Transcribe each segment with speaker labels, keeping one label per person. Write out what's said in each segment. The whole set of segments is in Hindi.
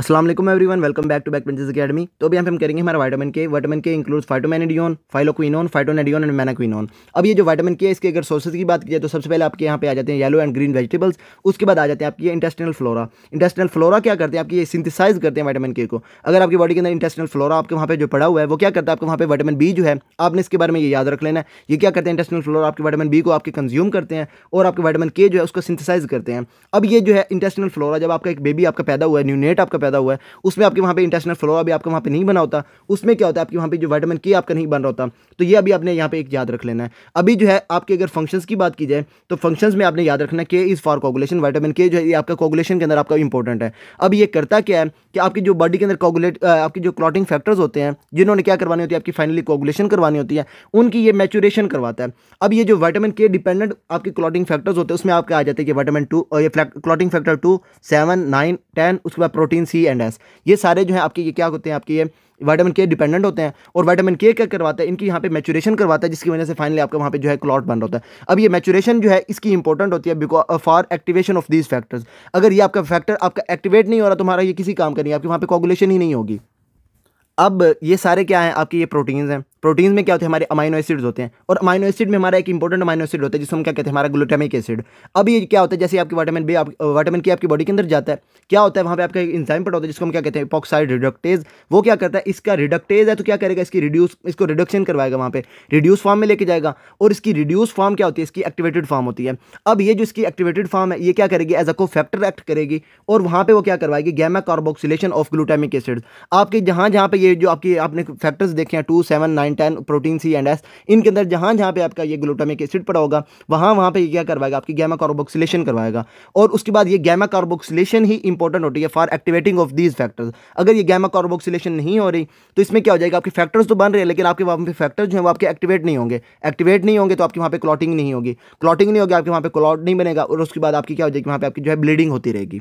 Speaker 1: Aslam everyone welcome back to back Prince Academy तो अभी पे हम करेंगे हमारा vitamin K vitamin K includes phytomenadione phylloquinone phytonadione and menaquinone अब ये जो वाइटामिन के इसके अगर सोर्सेज की बात की जाए तो सबसे पहले आपके यहाँ पे आ जाते हैं येलो एंड ग्रीन वेजिटेबल्स उसके बाद आ जाते हैं आपकी इंटेस्टिनल फ्लोरा इंटेस्टिनल फ्लोरा क्या करते हैं आपकी ये सिंथिसाइज करते हैं वाइटामिन के को अगर आपकी बॉडी के अंदर इंटेस्टिनल फ्लोरा आपके वहाँ पर जो पड़ा हुआ है वो क्या करता है आपके वहाँ पर वाइटामिन बी जो है आपने इसके बारे में ये याद रख लेना ये क्या करते हैं इंटेस्टिनल फ्लोरा आपके वाइटामिन बी को आपके कंज्यूम करते हैं और आपके वाइटामिन के जो है उसको सिंथिसाइज करते हैं अब ये जो है इंटेस्टिनल फ्लोरा जब आपका एक बेबी आपका पैदा हुआ है न्यूनेट आपका पैदा हुआ है उसमें आपके वहाँ पे इंटेस्टनल फ्लो अभी आपके वहाँ पे नहीं बना होता उसमें क्या होता है आपके वहाँ पे जो वाइटामिन के आपका नहीं बन रहा होता तो ये अभी आपने यहाँ पे एक याद रख लेना है अभी जो है आपके अगर फंक्शंस की बात की जाए तो फंक्शंस में आपने याद रखना के इज़ फॉर कॉगुलेशन वाइटामिन के जो है ये आपका कॉगुलेशन के अंदर आपका इंपॉर्टेंट है अब ये करता क्या है कि आपकी जो बॉडी के अंदर कॉगुलेट आपकी जो क्लॉटिंग फैक्टर्स होते हैं जिन्होंने क्या करवानी होती है आपकी फाइनली कॉगुलेशन करवानी होती है उनकी ये मैचुरेशन करवाता है अब ये जो वाइटामिन के डिपेंडेंट आपके क्लॉटिंग फैक्टर्स होते हैं उसमें आपके आ जाते हैं कि वाइटामिन टू ये clotting factor two seven nine ten उसके बाद protein C C and S ये सारे जो है आपके ये क्या होते हैं आपके ये वाइटामिन के डिपेंडेंट होते हैं और वाइटामिन के क्या करवाता है इनकी यहाँ पे मैचुरेशन करवाता है जिसकी वजह से फाइनली आपका वहाँ पे जो है क्लॉट बन रहा होता है अब ये मैचुरेशन जो है इसकी इंपॉर्टेंट होती है because for activation of these factors अगर ये आपका फैक्टर आपका एक्टिवेट नहीं हो रहा तुम्हारा ये किसी काम का नहीं आपकी वहाँ पर कॉगुलेशन ही नहीं होगी अब ये सारे क्या हैं आपके ये प्रोटीन्स हैं प्रोटीन में क्या होते हैं हमारे अमाइनो एसिड्स होते हैं और अमाइनो एसिड में हमारा एक इंपॉर्टेंट अमाइनो एसिड होता है जिसमें हम क्या कहते हैं हमारा ग्लूटामिक एसिड अब ये क्या होता है जैसे आपकी वाइटामिन बी आप वाइटामिन की आपकी बॉडी के अंदर जाता है क्या होता है वहाँ पे आपका एक इंजाइम पड़ा होता है जिसको हम क्या कहते हैं पॉक्साइड रिडक्टेज वो क्या करता है इसका रिडक्टेज है तो क्या करेगा इसकी रिड्यूस इसको रिडक्शन करवाएगा वहाँ पर रिड्यूस फॉर्म में लेके जाएगा और इसकी रिड्यूस फॉर्म क्या होती है इसकी एक्टिवेटेड फॉर्म होती है अब ये जो इसकी एक्टिवेटेड फॉर्म है ये क्या करेगी एज अ को फैक्टर एक्ट करेगी और वहाँ पर वो क्या करवाएगी gamma carboxylation of glutamic acid आपके जहाँ जहाँ पर ये जो आपकी आपने फैक्टर्स देखे हैं two seven nine nine ten protein C and S इनके अंदर जहाँ जहाँ पे आपका ये ग्लूटामिक एसिड पड़ा होगा वहाँ वहाँ पे ये क्या करवाएगा आपकी गैमा कार्बोक्सिलेशन करवाएगा और उसके बाद ये गैमा कार्बोक्सिलेशन ही इंपॉर्टेंट होती है for activating of these factors अगर ये गैमा कार्बोक्सिलेशन नहीं हो रही तो इसमें क्या हो जाएगा आपके फैक्टर्स तो बन रहे हैं लेकिन आपके वहाँ पे फैक्टर्स जो है वो आपके एक्टिवेट नहीं होंगे एक्टिवेट नहीं होंगे तो आपके वहाँ पर क्लॉटिंग नहीं होगी क्लॉटिंग नहीं होगी आपके वहाँ पर क्लॉट नहीं बनेगा और उसके बाद आपकी क्या हो जाएगी वहाँ पर आपकी जो है ब्लीडिंग होती रहेगी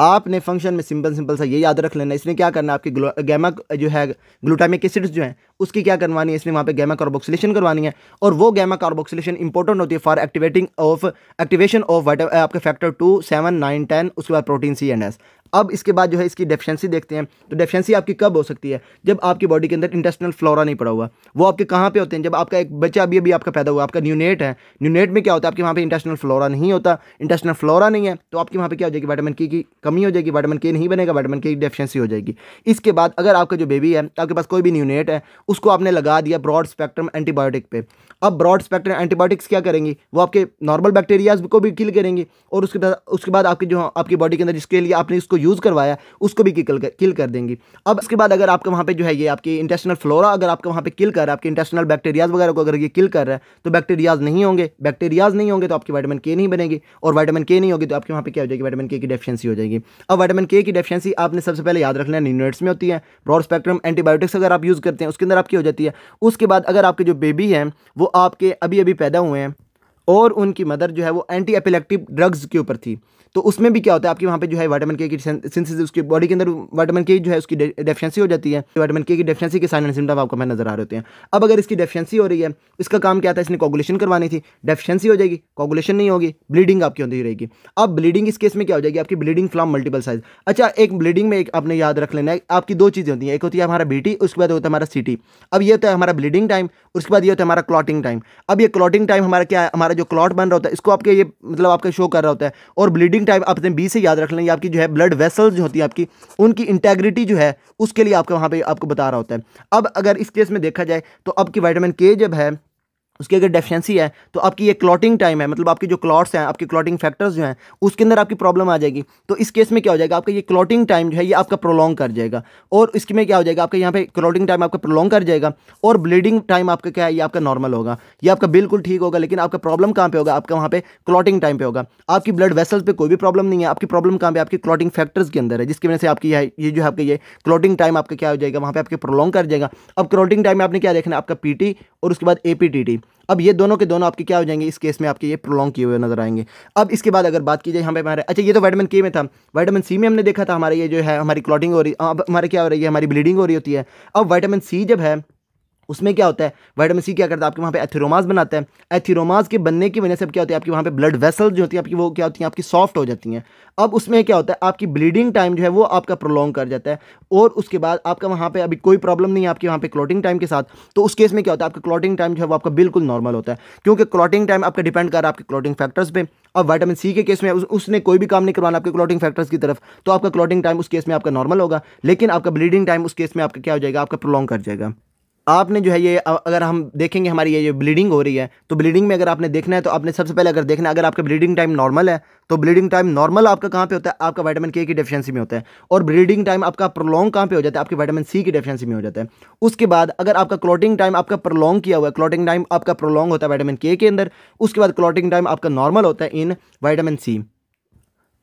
Speaker 1: आपने फंक्शन में सिंपल सिंपल सा ये याद रख लेना इसमें क्या करना आपकी गैमा जो है ग्लूटामिक एसिड्स जो हैं उसकी क्या करवानी है इसमें वहाँ पे गैमा कार्बोक्सिलेशन करवानी है और वो गैमा कार्बोक्सिलेशन इंपॉर्टेंट होती है for activating of activation of वाइट आपके factor two seven nine ten उसके बाद प्रोटीन सी एंड एस अब इसके बाद जो है इसकी डेफिशिएंसी देखते हैं तो डेफिशिएंसी आपकी कब हो सकती है जब आपकी बॉडी के अंदर इंटेस्टनल फ्लोरा नहीं पड़ा हुआ वो आपके कहाँ पे होते हैं जब आपका एक बच्चा अभी अभी आपका पैदा हुआ आपका न्यूनेट है न्यूनेट में क्या होता है आपके वहाँ पर इंटेस्टनल फ्लोरा नहीं होता इंटेस्टनल फ्लोरा नहीं है तो आपके वहाँ पर क्या हो जाएगी वाइटामिन की की कमी हो जाएगी वाइटामिन के नहीं बनेगा वाइटामिन के की हो जाएगी इसके बाद अगर आपका जो बेबी है आपके पास कोई भी न्यूनेट है उसको आपने लगा दिया ब्रॉड स्पेक्ट्रम एंटीबायोटिक पे अब ब्रॉड स्पेक्ट्रम एंटीबायोटिक्स क्या करेंगी वो आपके नॉर्मल बैक्टीरियाज को भी किल करेंगी और उसके बाद उसके बाद आपकी जो आपकी बॉडी के अंदर जिसके लिए आपने इसको यूज़ करवाया उसको भी किल कर, किल कर देंगी अब उसके बाद अगर आपके वहाँ पे जो है ये आपकी इंटेस्टनल फ्लोरा अगर आपके वहाँ पे किल कर रहा है आपके इंटेस्टनल बैक्टीरियाज वगैरह को अगर ये किल कर रहा है तो बैक्टीरियाज नहीं होंगे बैक्टीरियाज नहीं होंगे तो आपकी वाइटमिन के नहीं बनेगी और वाइटमिन के नहीं होगी तो आपके वहाँ पर क्या हो जाएगी वाइटमिन के की डेफिशेंसी हो जाएगी अब वाइटमिन के की डेफिशेंसी आपने सबसे पहले याद रखना है यूनिट्स में होती है ब्रॉड स्पेक्ट्रम एंटीबायोटिक्स अगर आप यूज़ करते हैं उसके अंदर आपकी हो जाती है उसके बाद अगर आपके जो बेबी हैं वो आपके अभी अभी पैदा हुए हैं और उनकी मदर जो है वो एंटी एपिलेक्टिव ड्रग्स के ऊपर थी तो उसमें भी क्या होता है आपकी वहाँ पे जो है वाइटामिन के की सिंथेसिस उसकी बॉडी के अंदर वाइटामिन के जो है उसकी डेफिशिएंसी हो जाती है वाइटामिन तो के की डेफिशिएंसी के साइन एंड सिम्टम आपको मैं नजर आ रहे होते हैं अब अगर इसकी डेफिशिएंसी हो रही है इसका काम क्या था इसने कॉगुलेशन करवानी थी डेफिशिएंसी हो जाएगी कॉगुलेशन नहीं होगी ब्लीडिंग आपकी होती रहेगी अब ब्लीडिंग इस केस में क्या हो जाएगी आपकी ब्लीडिंग फ्लॉम मल्टीपल साइज अच्छा एक ब्लीडिंग में एक आपने याद रख लेना है आपकी दो चीज़ें होती हैं एक होती है हमारा बीटी उसके बाद होता है हमारा सीटी अब ये होता है हमारा ब्लीडिंग टाइम उसके बाद ये होता है हमारा क्लॉटिंग टाइम अब ये क्लॉटिंग टाइम हमारा क्या है हमारा हमारा जो क्लॉट बन रहा होता है इसको आपके ये मतलब आपका शो कर रहा होता है और ब्लीडिंग टाइप अपने बी से याद रख लें आपकी जो है ब्लड वेसल्स जो होती है आपकी उनकी इंटेग्रिटी जो है उसके लिए आपका वहाँ पर आपको बता रहा होता है अब अगर इस केस में देखा जाए तो अब वाइटामिन के जब है उसकी अगर डेफिशेंसी है तो आपकी ये क्लॉटिंग टाइम है मतलब आपकी जो क्लॉट्स हैं आपके क्लॉटिंग फैक्टर्स जो हैं उसके अंदर आपकी प्रॉब्लम आ जाएगी तो इस केस में क्या हो जाएगा आपका ये क्लॉटिंग टाइम जो है ये आपका प्रोलॉन्ग कर जाएगा और इसके में क्या हो जाएगा आपका यहाँ पे क्लॉटिंग टाइम आपका प्रोलॉन्ग कर जाएगा और ब्लीडिंग टाइम आपका क्या है ये आपका नॉर्मल होगा ये आपका बिल्कुल ठीक होगा लेकिन आपका प्रॉब्लम कहाँ पर होगा आपका वहाँ पर क्लॉटिंग टाइम पर होगा आपकी ब्लड वेसल्स पर कोई भी प्रॉब्लम नहीं है आपकी प्रॉब्लम कहाँ पर आपकी क्लॉटिंग फैक्टर्स के अंदर है जिसकी वजह से आपकी ये जो है आपका ये क्लॉटिंग टाइम आपका क्या हो जाएगा वहाँ पर आपके प्रोलॉन्ग कर जाएगा अब क्लॉटिंग टाइम में आपने क्या देखना है आपका पी और उसके बाद ए अब ये दोनों के दोनों आपके क्या हो जाएंगे इस केस में आपके ये प्रोलॉन्ग किए हुए नजर आएंगे अब इसके बाद अगर बात की जाए हमें हमारे अच्छा ये तो वाइटामिन के में था वाइटामिन सी में हमने देखा था हमारे ये जो है हमारी क्लॉटिंग हो रही अब हमारे क्या हो रही है हमारी ब्लीडिंग हो रही होती है अब वाइटामिन सी जब है उसमें क्या होता है वाइटामिन सी क्या करता है आपके वहाँ पे एथिरोमाज बनाता है एथिरोमाज के बनने की वजह से क्या होती है आपकी वहाँ पे ब्लड वेसल जो होती है आपकी वो क्या होती है आपकी सॉफ्ट हो जाती हैं अब उसमें क्या होता है आपकी ब्लीडिंग टाइम जो है वो आपका प्रोलॉन्ग कर जाता है और उसके बाद आपका वहाँ पर अभी कोई प्रॉब्लम नहीं है आपके वहाँ पर क्लॉटिंग टाइम के साथ तो उस केस में क्या होता है आपका क्लॉटिंग टाइम जो है वो आपका बिल्कुल नॉर्मल होता है क्योंकि क्लॉटिंग टाइम आपका डिपेंड कर रहा है आपके क्लॉटिंग फैक्टर्स पर अब वाइटामिन सी के केस में उसने कोई भी काम नहीं करवाना आपके क्लॉटिंग फैक्टर्स की तरफ तो आपका क्लॉटिंग टाइम उस केस में आपका नॉर्मल होगा लेकिन आपका ब्लीडिंग टाइम उस केस में आपका क्या हो जाएगा आपका प्रोलॉन्ग कर जाएगा आपने जो है ये अगर हम देखेंगे हमारी ये जो ब्लीडिंग हो रही है तो ब्लीडिंग में अगर आपने देखना है तो आपने सबसे पहले अगर देखना है अगर आपका ब्लीडिंग टाइम नॉर्मल है तो ब्लीडिंग टाइम नॉर्मल आपका कहाँ पे होता है आपका वाइटामिन के की डेफिशिएंसी में होता है और ब्लीडिंग टाइम आपका प्रोलॉन्ग कहाँ पे हो जाता है आपकी वाइटामिन सी की डेफिशिएंसी में हो जाता है उसके बाद अगर आपका क्लॉटिंग टाइम आपका प्रोलॉन्ग किया हुआ है क्लॉटिंग टाइम आपका प्रोलॉन्ग होता है वाइटामिन के के अंदर उसके बाद क्लॉटिंग टाइम आपका नॉर्मल होता है इन वाइटामिन सी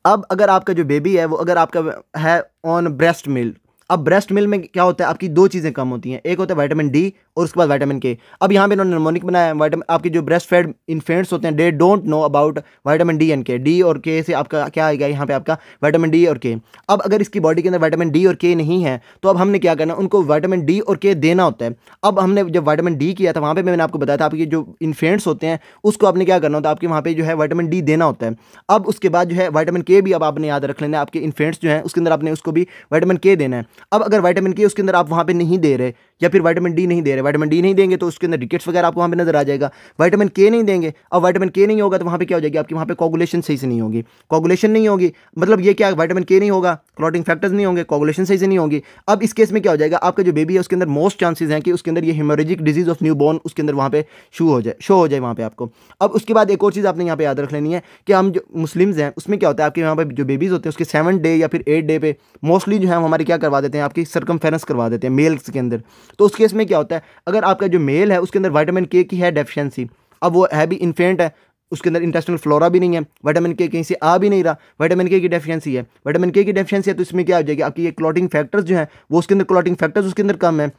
Speaker 1: अब अगर आपका जो बेबी है वो अगर आपका है ऑन ब्रेस्ट मिल्क अब ब्रेस्ट मिल्क में क्या होता है आपकी दो चीज़ें कम होती हैं एक होता है वाइटामिन डी और उसके बाद वाइटामिन के अब यहाँ पे इन्होंने नमोनिक बनाया वाइटाम आपके जो ब्रेस्ट फेड इन्फेंट्स होते हैं they don't know about vitamin D and K D और के से आपका क्या आएगा यहाँ पे आपका वाइटामिन डी और के अब अगर इसकी बॉडी के अंदर वाइटामिन डी और के नहीं है तो अब हमने क्या करना उनको वाइटामिन डी और के देना होता है अब हमने जब वाइटामिन डी किया था वहाँ पर मैंने आपको बताया था आपके जो इन्फेंट्स होते हैं उसको आपने क्या करना होता है आपके वहाँ पर जो है वाइटामिन डी देना होता है अब उसके बाद जो है वाइटामिन के भी अब आपने याद रख लेना आपके इन्फेंट्स जो है उसके अंदर आपने उसको भी वाइटामिन के देना है अब अगर वाइटामिन के उसके अंदर आप वहाँ पर नहीं दे रहे या फिर वाइटामिन डी नहीं दे रहे वाइटामिन डी नहीं देंगे तो उसके अंदर रिकेट्स वगैरह आपको वहाँ पर नजर आ जाएगा वाइटामिन के नहीं देंगे और वाइटामिन के नहीं होगा तो वहाँ पर क्या हो जाएगी आपकी वहाँ पर कॉगुलेशन सही से नहीं होगी कॉगुलेशन नहीं होगी मतलब ये क्या वाइटामिन के नहीं होगा क्लॉटिंग फैक्टर्स नहीं होंगे कॉगुलेशन सही से नहीं होगी अब इस केस में क्या हो जाएगा आपका जो बेबी है उसके अंदर मोस्ट चांसेज हैं कि उसके अंदर ये haemorrhagic disease of newborn उसके अंदर वहाँ पे शो हो जाए शो हो जाए वहाँ पे आपको अब उसके बाद एक और चीज़ आपने यहाँ पे याद रख लेनी है कि हम जो मुस्लिम्स हैं उसमें क्या होता है आपके यहाँ पे जो बेबीज़ होते हैं उसके सेवन डे या फिर एट डे पे मोस्टली जो है हम हमारे क्या करवा देते हैं आपकी सरकम करवा देते हैं मेल्स के अंदर तो उस केस में क्या होता है अगर आपका जो मेल है उसके अंदर वाइटामिन के की है डेफिशिएंसी अब वो है भी इन्फेंट है उसके अंदर इंटेस्टनल फ्लोरा भी नहीं है वाइटामिन के कहीं से आ भी नहीं रहा वाइटामिन के की डेफिशिएंसी है वाइटामिन के की डेफिशिएंसी है तो इसमें क्या हो जाएगी आपकी ये क्लॉटिंग फैक्टर्स जो है वो उसके अंदर क्लॉटिंग फैक्टर्स उसके अंदर कम है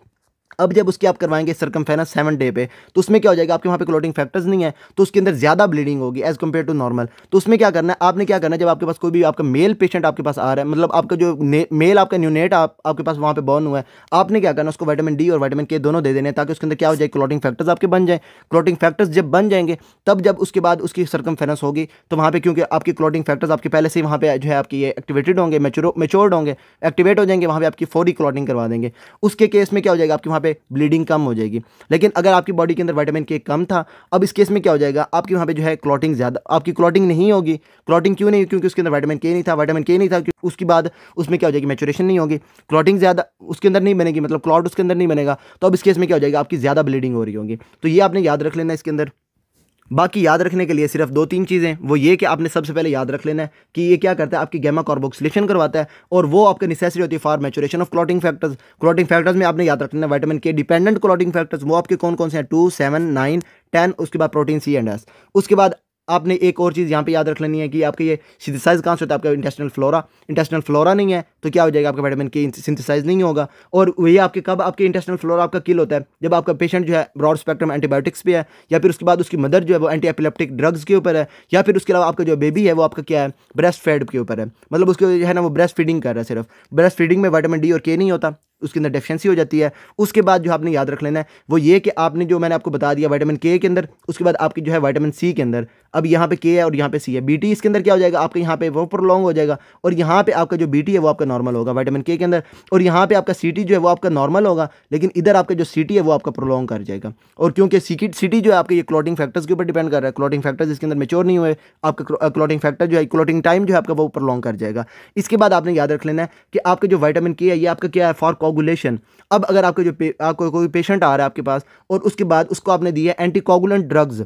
Speaker 1: अब जब उसकी आप करवाएंगे सरकम फेनस सेवन डे पे तो उसमें क्या हो जाएगा आपके वहाँ पे क्लोटिंग फैक्टर्स नहीं है तो उसके अंदर ज़्यादा ब्लीडिंग होगी एज कम्पेयर टू नॉर्मल तो उसमें क्या करना है आपने क्या करना है जब आपके पास कोई भी आपका मेल पेशेंट आपके पास आ रहा है मतलब आपका जो मेल आपका न्यूनेट आप, आपके पास वहाँ पर बॉर्न हुआ है आपने क्या करना उसको वाइटामिन डी और वाइटामिन के दोनों दे देने ताकि उसके अंदर क्या हो जाए क्लोटिंग फैक्टर्स आपके बन जाए क्लोटिंग फैक्टर्स जब बन जाएंगे तब जब उसके बाद उसकी सरकम होगी तो वहाँ पर क्योंकि आपके क्लोटिंग फैक्टर्स आपके पहले से वहाँ पर जो है आपकी ये एक्टिवेटेड होंगे मेच्योर्ड होंगे एक्टिवेट हो जाएंगे वहाँ पर आपकी फोरी क्लोटिंग e करवा देंगे उसके केस में क्या हो जाएगा आपके वहाँ पे पे ब्लीडिंग कम हो जाएगी लेकिन अगर आपकी बॉडी के अंदर विटामिन के कम था अब इस केस में क्या हो जाएगा आपकी वहाँ पे जो है क्लॉटिंग ज़्यादा आपकी क्लॉटिंग नहीं होगी क्लॉटिंग क्यों नहीं क्योंकि उसके अंदर वाइटामिन के नहीं था वाइटामिन के नहीं था क्योंकि उसके बाद उसमें क्या हो जाएगी मेचोरेशन नहीं होगी क्लॉटिंग ज़्यादा उसके अंदर नहीं बनेगी मतलब क्लॉट उसके अंदर नहीं बनेगा तो अब इस केस में क्या हो जाएगा आपकी ज़्यादा ब्लीडिंग हो रही होगी तो ये आपने याद रख लेना इसके अंदर बाकी याद रखने के लिए सिर्फ दो तीन चीज़ें वो ये कि आपने सबसे पहले याद रख लेना है कि ये क्या करता है आपकी गैमा कार्बोक्सिलेशन करवाता है और वो आपके नेसेसरी होती है for maturation of clotting factors clotting factors में आपने याद रखना है वाइटामिन के डिपेंडेंट क्लॉटिंग फैक्टर्स वो आपके कौन कौन से हैं टू सेवन नाइन टेन उसके बाद प्रोटीन सी एंड एस उसके बाद आपने एक और चीज़ यहाँ पे याद रख लेनी है कि आपके ये सिंथिसाइज कहाँ से होता है आपका इंटेस्टनल फ्लोरा इंटेस्टनल फ्लोरा नहीं है तो क्या हो जाएगा आपका विटामिन के सिंथिसाइज नहीं होगा और वही आपके कब आपके इंटेस्टनल फ्लोरा आपका किल होता है जब आपका पेशेंट जो है ब्रॉड स्पेक्ट्रम एंटीबायोटिक्स पे है या फिर उसके बाद उसकी मदर जो है वो एंटी एपिलेप्टिक ड्रग्स के ऊपर है या फिर उसके अलावा आपका जो बेबी है वो आपका क्या है ब्रेस्ट फेड के ऊपर है मतलब उसके जो है ना वो ब्रेस्ट फीडिंग कर रहा है सिर्फ ब्रेस्ट फीडिंग में वाइटामिन डी और के नहीं होता उसके अंदर डेफिशिएंसी हो जाती है उसके बाद जो आपने याद रख लेना है वो ये कि आपने जो मैंने आपको बता दिया वाइटामिन के के अंदर उसके बाद आपकी जो है वाइटामिन सी के अंदर अब यहाँ पे के है और यहाँ पे सी है बी इसके अंदर क्या हो जाएगा आपका यहाँ पे वो प्रोलॉन्ग हो जाएगा और यहाँ पे आपका जो बी है वो आपका नॉर्मल होगा वाइटामिन के के अंदर और यहाँ पे आपका सी जो है वो आपका नॉर्मल होगा लेकिन इधर आपका जो सी है वो आपका प्रोलॉन्ग कर जाएगा और क्योंकि सी जो है आपके ये क्लॉटिंग फैक्टर्स के ऊपर डिपेंड कर रहा है क्लॉटिंग फैक्टर्स इसके अंदर मेच्योर नहीं हुए आपका क्लॉटिंग फैक्टर जो है क्लॉटिंग टाइम जो है आपका वो प्रोलॉन्ग कर जाएगा इसके बाद आपने याद रख लेना है कि आपका जो वाइटामिन के है ये आपका क्या है फॉर कोगुलेशन अब अगर आपके जो आपको कोई पेशेंट आ रहा है आपके पास और उसके बाद उसको आपने दिया anticoagulant drugs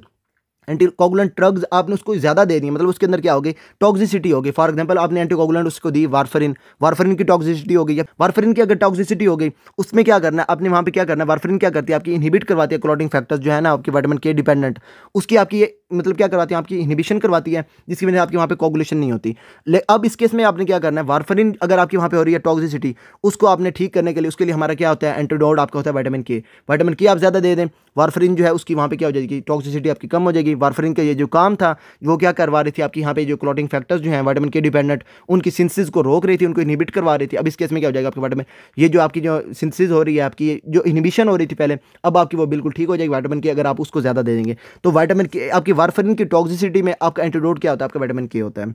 Speaker 1: anticoagulant drugs आपने उसको ज़्यादा दे दी मतलब उसके अंदर क्या होगी टॉक्सिसिटी होगी फॉर एग्जांपल आपने एंटीकोगुलेंट उसको दी वारफरिन वारफरिन की टॉक्सिसिटी होगी या वारफरिन की अगर टॉक्सिसिटी हो गई उसमें क्या करना है आपने वहाँ पे क्या करना है वारफरिन क्या करती है आपकी इनहिबिट करवाती है क्लॉटिंग फैक्टर्स जो है ना आपकी वाइटामिन के डिपेंडेंट उसकी आपकी ये मतलब क्या करवाती है आपकी इनिबिशन करवाती है जिसकी वजह से आपकी वहाँ पे कॉगुलेशन नहीं होती ले अब इस केस में आपने क्या करना है वारफरिन अगर आपकी वहाँ पे हो रही है टॉक्सिसिटी उसको आपने ठीक करने के लिए उसके लिए हमारा क्या होता है एंटीडोड आपका होता है वाइटामिन के वाइटामिन के आप ज़्यादा दे दें वारफरिन जो है उसकी वहाँ पर क्या हो जाएगी टॉक्सिसिटी आपकी कम हो जाएगी वारफरिन का ये जो काम था वो क्या करवा रही थी आपकी यहाँ पर जो क्लॉटिंग फैक्टर्स जो है वाइटामिन के डिपेंडेंट उनकी सिंसिस को रोक रही थी उनको इनिबिट करवा रही थी अब इस केस में क्या हो जाएगा आपके वाइटामिन ये जो आपकी जो सिंसिस हो रही है आपकी जो इनिबिशन हो रही थी पहले अब आपकी वो बिल्कुल ठीक हो जाएगी वाइटामिन के अगर आप उसको ज़्यादा दे देंगे तो वाइटामिन के आपकी वारफरिन की टॉक्सिसिटी में आपका एंटीडोट क्या होता है आपका विटामिन के होता है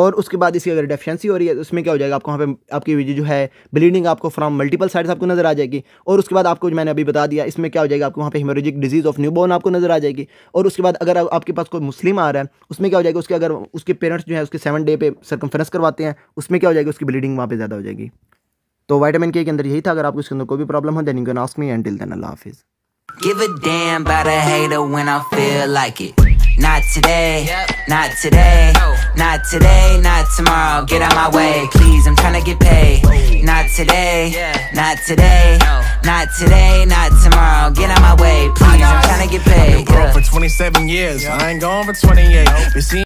Speaker 1: और उसके बाद इसकी अगर डेफिशिएंसी हो रही है तो उसमें क्या हो जाएगा आपको वहाँ पे आपकी जो है ब्लीडिंग आपको फ्रॉम मल्टीपल साइड्स आपको नजर आ जाएगी और उसके बाद आपको जो मैंने अभी बता दिया इसमें क्या हो जाएगा आपको वहाँ पे हिमोरेजिक डिजीज़ ऑफ न्यूबॉर्न आपको नजर आ जाएगी और उसके बाद अगर आपके पास कोई मुस्लिम आ रहा है उसमें क्या हो जाएगा उसके अगर उसके पेरेंट्स जो है उसके सेवन डे पे सरकमफ्रेंस करवाते हैं उसमें क्या हो जाएगा उसकी ब्लीडिंग वहाँ पर ज़्यादा हो जाएगी तो वाइटामिन के अंदर यही था अगर आपको इसके अंदर कोई भी प्रॉब्लम हो then you ask me and till then अल्लाह हाफिज़ Give a damn about a hater when I feel like it. Not today, not today, not today, not tomorrow. Get out my way, please. I'm trying to get paid. Not today, not today, not today, not tomorrow. Get out my way, please. I'm trying to get paid. I've been broke for 27 years. I ain't gone for 28.